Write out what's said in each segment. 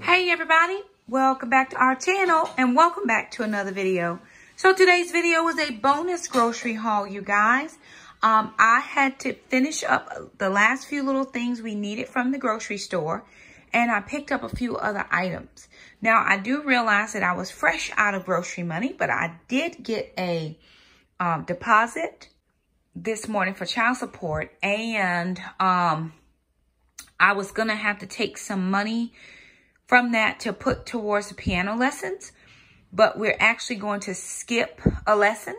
Hey everybody, welcome back to our channel and welcome back to another video. So today's video is a bonus grocery haul, you guys. Um, I had to finish up the last few little things we needed from the grocery store and I picked up a few other items. Now, I do realize that I was fresh out of grocery money, but I did get a um, deposit this morning for child support and um, I was going to have to take some money from that to put towards piano lessons, but we're actually going to skip a lesson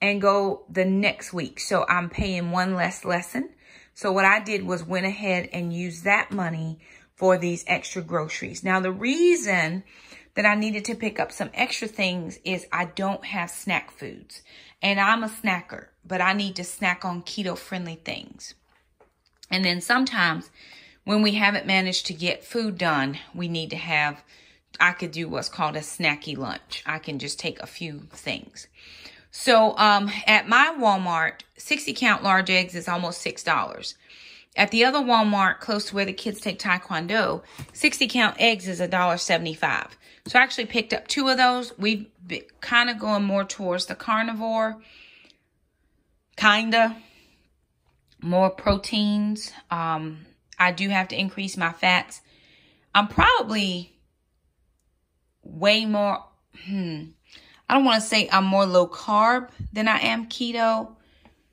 and go the next week. So I'm paying one less lesson. So what I did was went ahead and used that money for these extra groceries. Now the reason that I needed to pick up some extra things is I don't have snack foods and I'm a snacker, but I need to snack on keto friendly things. And then sometimes when we haven't managed to get food done, we need to have, I could do what's called a snacky lunch. I can just take a few things. So um, at my Walmart, 60 count large eggs is almost $6. At the other Walmart close to where the kids take Taekwondo, 60 count eggs is $1.75. So I actually picked up two of those. We've been kind of going more towards the carnivore, kinda, more proteins, um, I do have to increase my fats. I'm probably way more, hmm, I don't want to say I'm more low carb than I am keto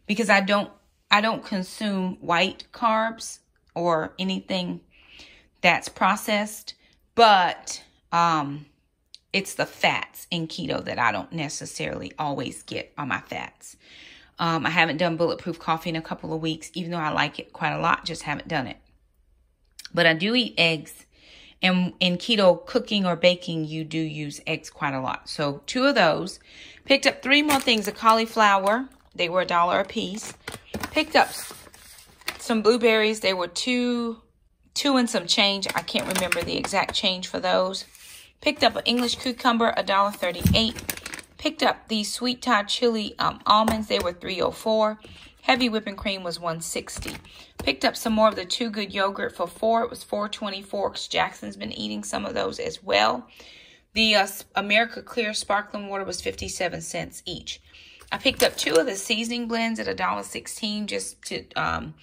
because I don't, I don't consume white carbs or anything that's processed, but, um, it's the fats in keto that I don't necessarily always get on my fats. Um, I haven't done bulletproof coffee in a couple of weeks, even though I like it quite a lot, just haven't done it. But I do eat eggs. And in keto cooking or baking, you do use eggs quite a lot. So two of those. Picked up three more things a cauliflower. They were a dollar a piece. Picked up some blueberries. They were two, two and some change. I can't remember the exact change for those. Picked up an English cucumber, a dollar thirty-eight. Picked up these sweet Thai chili um, almonds. They were three oh four. Heavy whipping cream was 160. Picked up some more of the Too Good yogurt for four. It was 424 because Jackson's been eating some of those as well. The uh, America Clear sparkling water was 57 cents each. I picked up two of the seasoning blends at $1.16 just to um,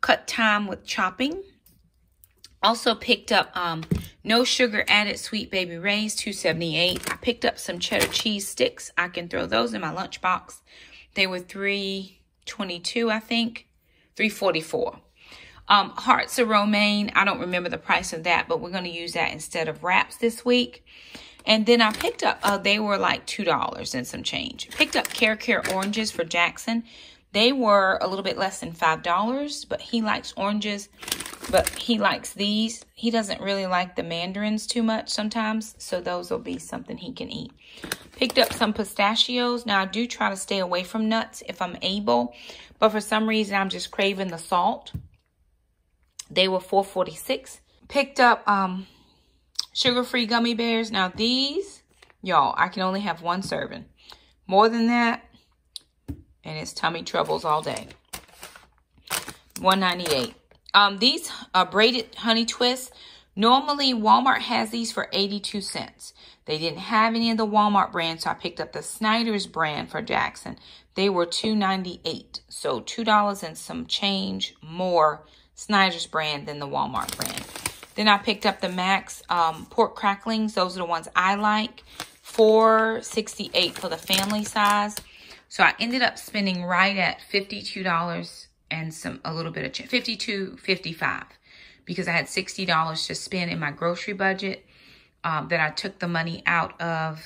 cut time with chopping. Also picked up um, no sugar added sweet baby rays, 278. I picked up some cheddar cheese sticks. I can throw those in my lunchbox. They were three 22, I think, 344. Um, hearts of romaine, I don't remember the price of that, but we're going to use that instead of wraps this week. And then I picked up, uh, they were like $2 and some change. Picked up Care Care oranges for Jackson. They were a little bit less than $5, but he likes oranges. But he likes these. He doesn't really like the mandarins too much sometimes, so those will be something he can eat. Picked up some pistachios. Now, I do try to stay away from nuts if I'm able, but for some reason, I'm just craving the salt. They were 446 Picked up um, sugar-free gummy bears. Now, these, y'all, I can only have one serving. More than that, and it's tummy troubles all day. 198 um, these uh, braided honey twists, normally Walmart has these for 82 cents. They didn't have any of the Walmart brand, so I picked up the Snyder's brand for Jackson. They were $2.98, so $2 and some change more Snyder's brand than the Walmart brand. Then I picked up the Max um, pork cracklings. Those are the ones I like. $4.68 for the family size. So I ended up spending right at $52 and some a little bit of change, 52, 55, because I had $60 to spend in my grocery budget um, that I took the money out of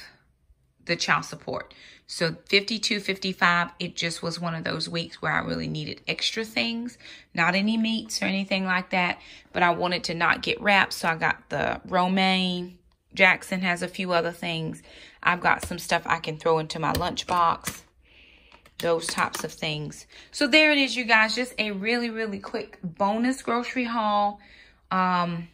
the child support. So 52, 55, it just was one of those weeks where I really needed extra things, not any meats or anything like that, but I wanted to not get wrapped. So I got the romaine. Jackson has a few other things. I've got some stuff I can throw into my lunchbox those types of things. So there it is, you guys. Just a really, really quick bonus grocery haul. Um,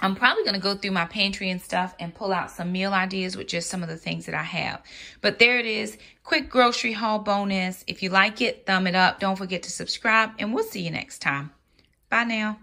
I'm probably going to go through my pantry and stuff and pull out some meal ideas with just some of the things that I have. But there it is. Quick grocery haul bonus. If you like it, thumb it up. Don't forget to subscribe and we'll see you next time. Bye now.